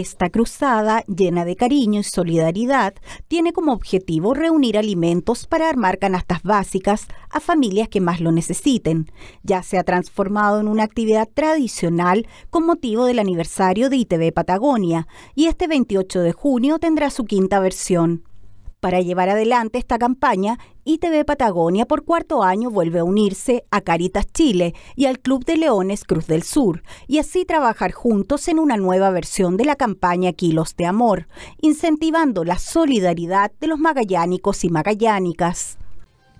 Esta cruzada, llena de cariño y solidaridad, tiene como objetivo reunir alimentos para armar canastas básicas a familias que más lo necesiten. Ya se ha transformado en una actividad tradicional con motivo del aniversario de ITV Patagonia y este 28 de junio tendrá su quinta versión. Para llevar adelante esta campaña, ITV Patagonia por cuarto año vuelve a unirse a Caritas Chile y al Club de Leones Cruz del Sur, y así trabajar juntos en una nueva versión de la campaña Kilos de Amor, incentivando la solidaridad de los magallánicos y magallánicas.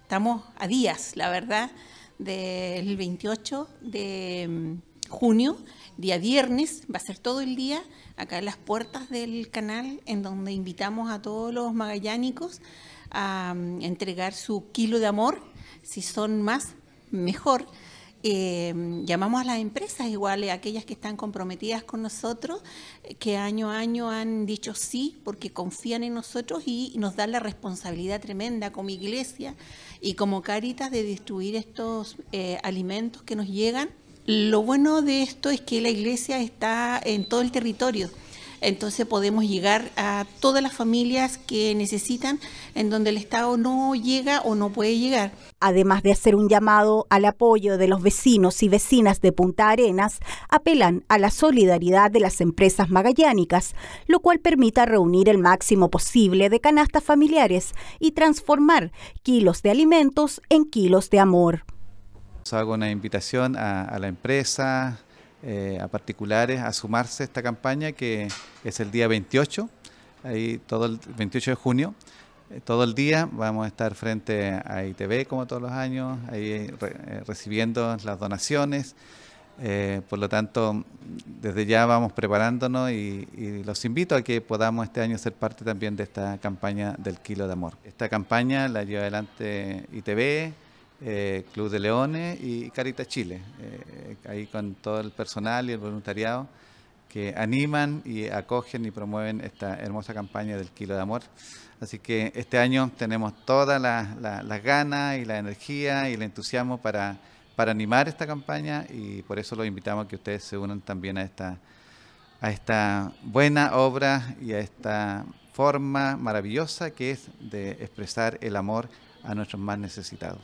Estamos a días, la verdad, del 28 de junio, día viernes, va a ser todo el día acá en las puertas del canal, en donde invitamos a todos los magallánicos a mm, entregar su kilo de amor. Si son más, mejor. Eh, llamamos a las empresas iguales, eh, aquellas que están comprometidas con nosotros, eh, que año a año han dicho sí porque confían en nosotros y nos dan la responsabilidad tremenda como iglesia y como caritas de distribuir estos alimentos que nos llegan lo bueno de esto es que la iglesia está en todo el territorio. Entonces podemos llegar a todas las familias que necesitan en donde el Estado no llega o no puede llegar. Además de hacer un llamado al apoyo de los vecinos y vecinas de Punta Arenas, apelan a la solidaridad de las empresas magallánicas, lo cual permita reunir el máximo posible de canastas familiares y transformar kilos de alimentos en kilos de amor. Hago una invitación a, la empresa, eh, a particulares, a sumarse a esta campaña que es el día 28, ahí todo el 28 de junio. Eh, todo el día vamos a estar frente a ITV como todos los años, ahí eh, recibiendo las donaciones. por lo tanto, desde ya vamos preparándonos y, y, los invito a que podamos este año ser parte también de esta campaña del Kilo de Amor. Esta campaña la lleva adelante ITV, eh, Club de Leones y Caritas Chile, eh, ahí con todo el personal y el voluntariado que animan y acogen y promueven esta hermosa campaña del Kilo de Amor. Así que este año tenemos todas las la, ganas y la energía y el entusiasmo para, animar esta campaña y por eso los invitamos a que ustedes se unan también a esta buena obra y a esta forma maravillosa que es de expresar el amor a nuestros más necesitados.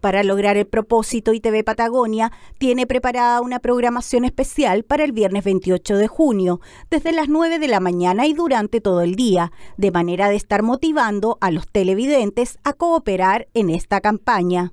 Para lograr el propósito, ITV Patagonia tiene preparada una programación especial para el viernes 28 de junio, desde las 9 de la mañana y durante todo el día, de manera de estar motivando a los televidentes a cooperar en esta campaña.